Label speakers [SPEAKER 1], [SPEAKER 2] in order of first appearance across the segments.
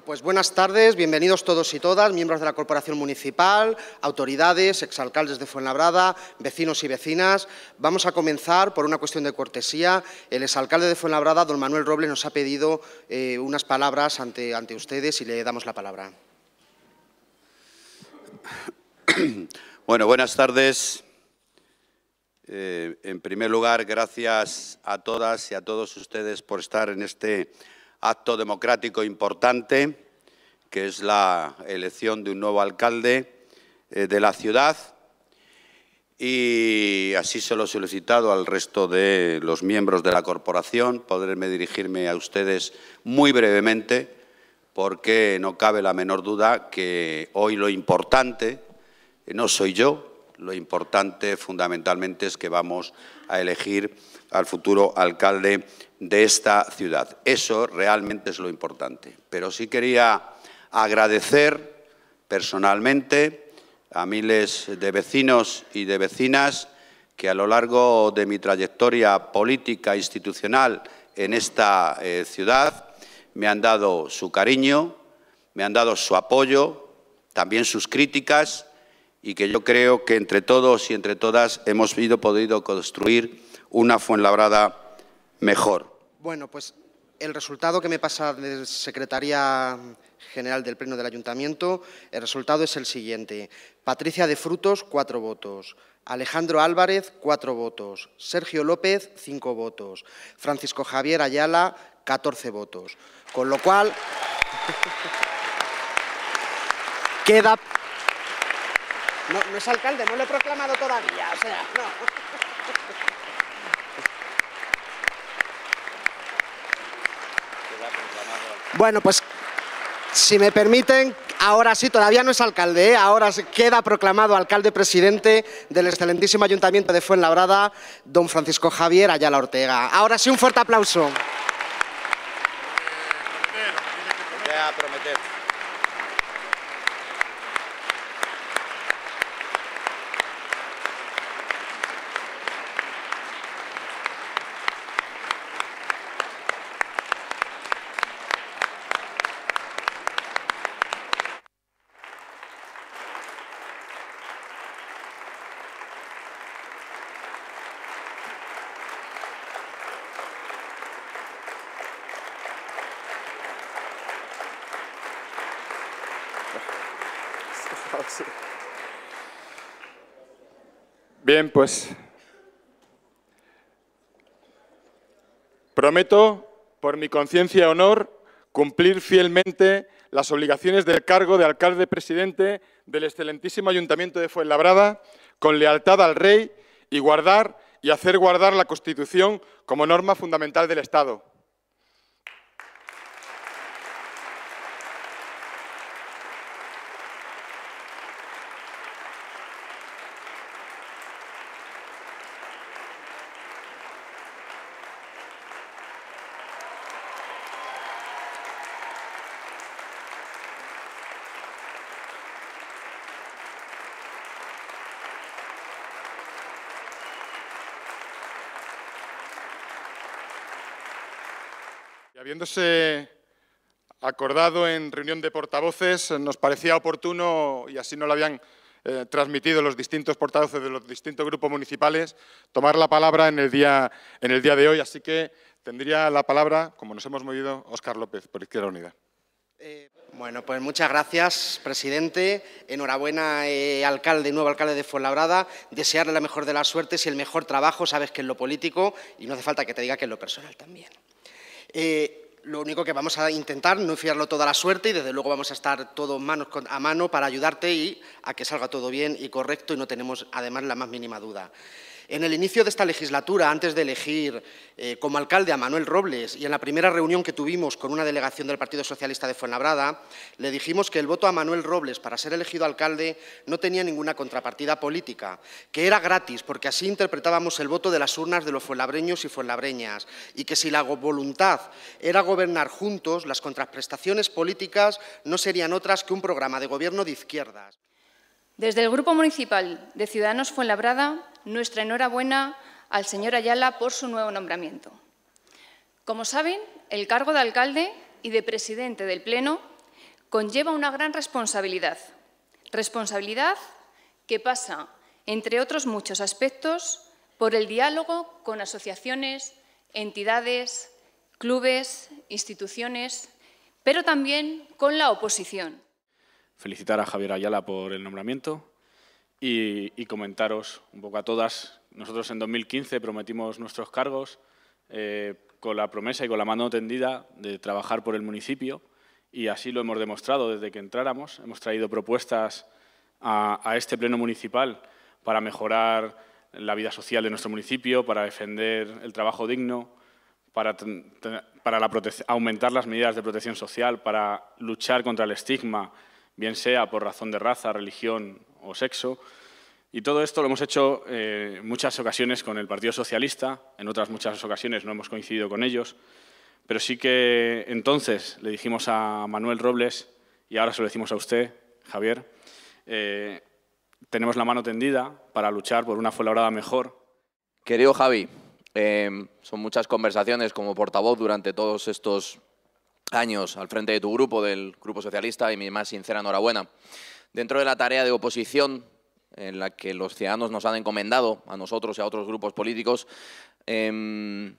[SPEAKER 1] pues buenas tardes, bienvenidos todos y todas, miembros de la Corporación Municipal, autoridades, exalcaldes de Fuenlabrada, vecinos y vecinas. Vamos a comenzar por una cuestión de cortesía. El exalcalde de Fuenlabrada, don Manuel Robles, nos ha pedido eh, unas palabras ante, ustedes y le damos la palabra.
[SPEAKER 2] Bueno, buenas tardes. Eh, en primer lugar, gracias a todas y a todos ustedes por estar en este acto democrático importante, que es la elección de un nuevo alcalde eh, de la ciudad. Y así se lo he solicitado al resto de los miembros de la corporación. Podré dirigirme a ustedes muy brevemente, porque no cabe la menor duda que hoy lo importante eh, no soy yo, lo importante fundamentalmente es que vamos a elegir al futuro alcalde de esta ciudad. Eso realmente es lo importante. Pero sí quería agradecer personalmente a miles de vecinos y de vecinas que a lo largo de mi trayectoria política e institucional en esta eh, ciudad me han dado su cariño, me han dado su apoyo, también sus críticas y que yo creo que entre todos y entre todas hemos podido construir una Fuenlabrada mejor.
[SPEAKER 1] Bueno, pues el resultado que me pasa de Secretaría General del Pleno del Ayuntamiento, el resultado es el siguiente. Patricia de Frutos, cuatro votos. Alejandro Álvarez, cuatro votos. Sergio López, cinco votos. Francisco Javier Ayala, 14 votos. Con lo cual, queda no, es alcalde, no lo he proclamado todavía, no. Bueno, pues si me permiten, ahora sí, todavía no es alcalde, ¿eh? ahora ahora queda proclamado alcalde presidente del excelentísimo ayuntamiento de Fuenlabrada, don Francisco Javier Ayala Ortega. Ahora sí, un fuerte aplauso.
[SPEAKER 3] Bien, pues prometo, por mi conciencia y honor, cumplir fielmente las obligaciones del cargo de alcalde presidente del excelentísimo Ayuntamiento de Fuenlabrada, con lealtad al Rey y guardar y hacer guardar la Constitución como norma fundamental del Estado. habiéndose acordado en reunión de portavoces, nos parecía oportuno, y así no lo habían eh, transmitido los distintos portavoces de los distintos grupos municipales, tomar la palabra en el día, en el día de hoy. Así que tendría la palabra, como nos hemos movido, Óscar López, por Izquierda Unida.
[SPEAKER 1] Eh, bueno, pues muchas gracias, presidente. Enhorabuena, eh, alcalde, nuevo alcalde de Fuenlabrada. Desearle la mejor de las suertes y el mejor trabajo. Sabes que en lo político, y no hace falta que te diga que en lo personal también lo único que vamos a intentar no fiarlo toda la suerte y desde luego vamos a estar todos manos a mano para ayudarte y a que salga todo bien y correcto y no tenemos además la más mínima duda. En el inicio de esta legislatura, antes de elegir eh, como alcalde a Manuel Robles y en la primera reunión que tuvimos con una delegación del Partido Socialista de Fuenlabrada, le dijimos que el voto a Manuel Robles para ser elegido alcalde no tenía ninguna contrapartida política, que era gratis porque así interpretábamos el voto de las urnas de los fuenlabreños y fuenlabreñas y que si la voluntad era gobernar juntos, las contraprestaciones políticas no serían otras que un programa de gobierno de izquierdas.
[SPEAKER 2] Desde el Grupo Municipal de Ciudadanos Fuenlabrada, nuestra enhorabuena al señor Ayala por su nuevo nombramiento. Como saben, el cargo de alcalde y de presidente del Pleno conlleva una gran responsabilidad. Responsabilidad que pasa, entre otros muchos aspectos, por el diálogo con asociaciones, entidades, clubes, instituciones, pero también con la
[SPEAKER 4] oposición felicitar a Javier Ayala por el nombramiento y, comentaros un poco a todas. Nosotros en 2015 prometimos nuestros cargos eh, con la promesa y con la mano tendida de trabajar por el municipio y así lo hemos demostrado desde que entráramos. Hemos traído propuestas a, este pleno municipal para mejorar la vida social de nuestro municipio, para defender el trabajo digno, para, aumentar las medidas de protección social, para luchar contra el estigma, bien sea por razón de raza, religión o sexo. Y todo esto lo hemos hecho en eh, muchas ocasiones con el Partido Socialista, en otras muchas ocasiones no hemos coincidido con ellos, pero sí que entonces le dijimos a Manuel Robles, y ahora se lo decimos a usted, Javier, eh, tenemos la mano tendida para luchar por una Fuenlabrada mejor. Querido Javi, eh, son muchas conversaciones como portavoz durante todos estos años al frente de tu grupo, del Grupo Socialista, y mi más sincera enhorabuena. Dentro de la tarea de oposición en la que los ciudadanos nos han encomendado, a nosotros y a otros grupos políticos, em,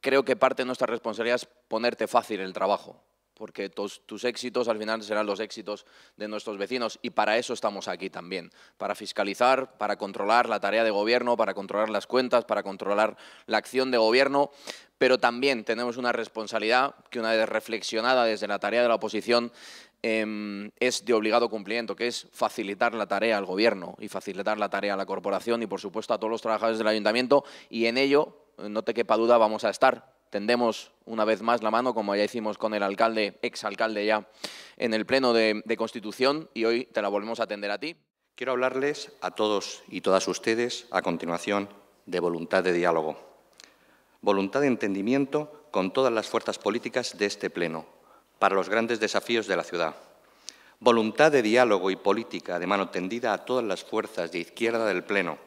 [SPEAKER 4] creo que parte de nuestra responsabilidad es ponerte fácil el trabajo, porque tus, éxitos al final serán los éxitos de nuestros vecinos y para eso estamos aquí también, para fiscalizar, para controlar la tarea de gobierno, para controlar las cuentas, para controlar la acción de gobierno, pero también tenemos una responsabilidad que una vez reflexionada desde la tarea de la oposición em, es de obligado cumplimiento, que es facilitar la tarea al gobierno y facilitar la tarea a la corporación y por supuesto a todos los trabajadores del ayuntamiento y en ello, no te quepa duda, vamos a estar tendemos una vez más la mano, como ya hicimos con el alcalde, exalcalde ya, en el Pleno de, de, Constitución, y hoy te la volvemos a atender a ti. Quiero hablarles a todos
[SPEAKER 2] y todas ustedes, a continuación, de voluntad de diálogo, voluntad de entendimiento con todas las fuerzas políticas de este Pleno, para los grandes desafíos de la ciudad. Voluntad de diálogo y política de mano tendida a todas las fuerzas de izquierda del Pleno.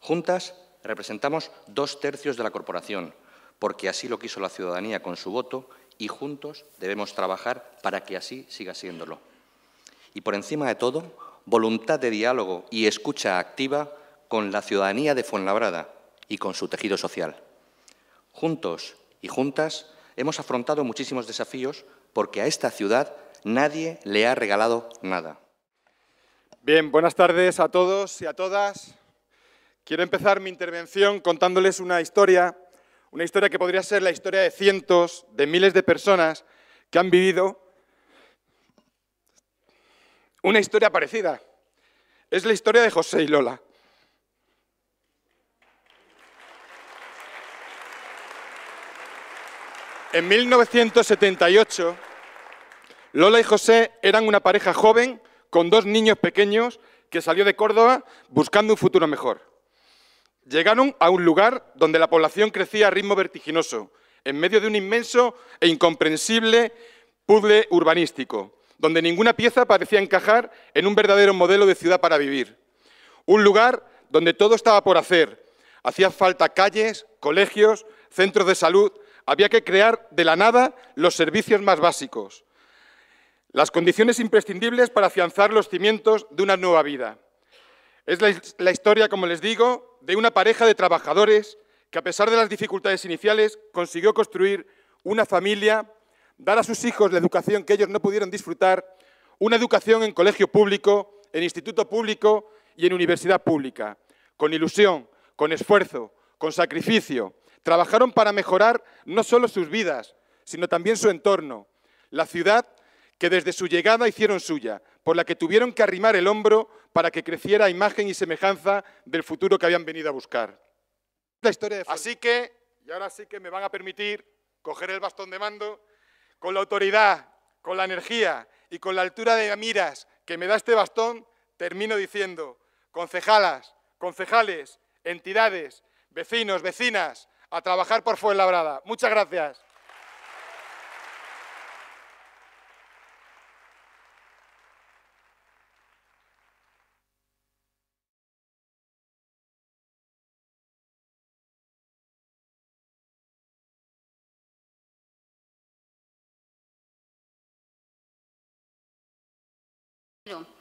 [SPEAKER 2] Juntas representamos dos tercios de la corporación, porque así lo quiso la ciudadanía con su voto y juntos debemos trabajar para que así siga siéndolo. Y por encima de todo, voluntad de diálogo y escucha activa con la ciudadanía de Fuenlabrada y con su tejido social. Juntos y juntas hemos afrontado muchísimos desafíos porque a esta ciudad nadie le ha regalado nada.
[SPEAKER 3] Bien, buenas tardes a todos y a todas. Quiero empezar mi intervención contándoles una historia una historia que podría ser la historia de cientos, de miles de personas que han vivido una historia parecida. Es la historia de José y Lola. En 1978, Lola y José eran una pareja joven con dos niños pequeños que salió de Córdoba buscando un futuro mejor. Llegaron a un lugar donde la población crecía a ritmo vertiginoso, en medio de un inmenso e incomprensible puzzle urbanístico, donde ninguna pieza parecía encajar en un verdadero modelo de ciudad para vivir. Un lugar donde todo estaba por hacer. Hacía falta calles, colegios, centros de salud. Había que crear de la nada los servicios más básicos. Las condiciones imprescindibles para afianzar los cimientos de una nueva vida. Es la, historia, como les digo, de una pareja de trabajadores que a pesar de las dificultades iniciales consiguió construir una familia, dar a sus hijos la educación que ellos no pudieron disfrutar, una educación en colegio público, en instituto público y en universidad pública. Con ilusión, con esfuerzo, con sacrificio, trabajaron para mejorar no solo sus vidas, sino también su entorno. La ciudad que desde su llegada hicieron suya, por la que tuvieron que arrimar el hombro para que creciera imagen y semejanza del futuro que habían venido a buscar. Así que, y ahora sí que me van a permitir coger el bastón de mando, con la autoridad, con la energía y con la altura de miras que me da este bastón, termino diciendo, concejalas, concejales, entidades, vecinos, vecinas, a trabajar por Fuenlabrada. Muchas gracias.
[SPEAKER 4] trabalho.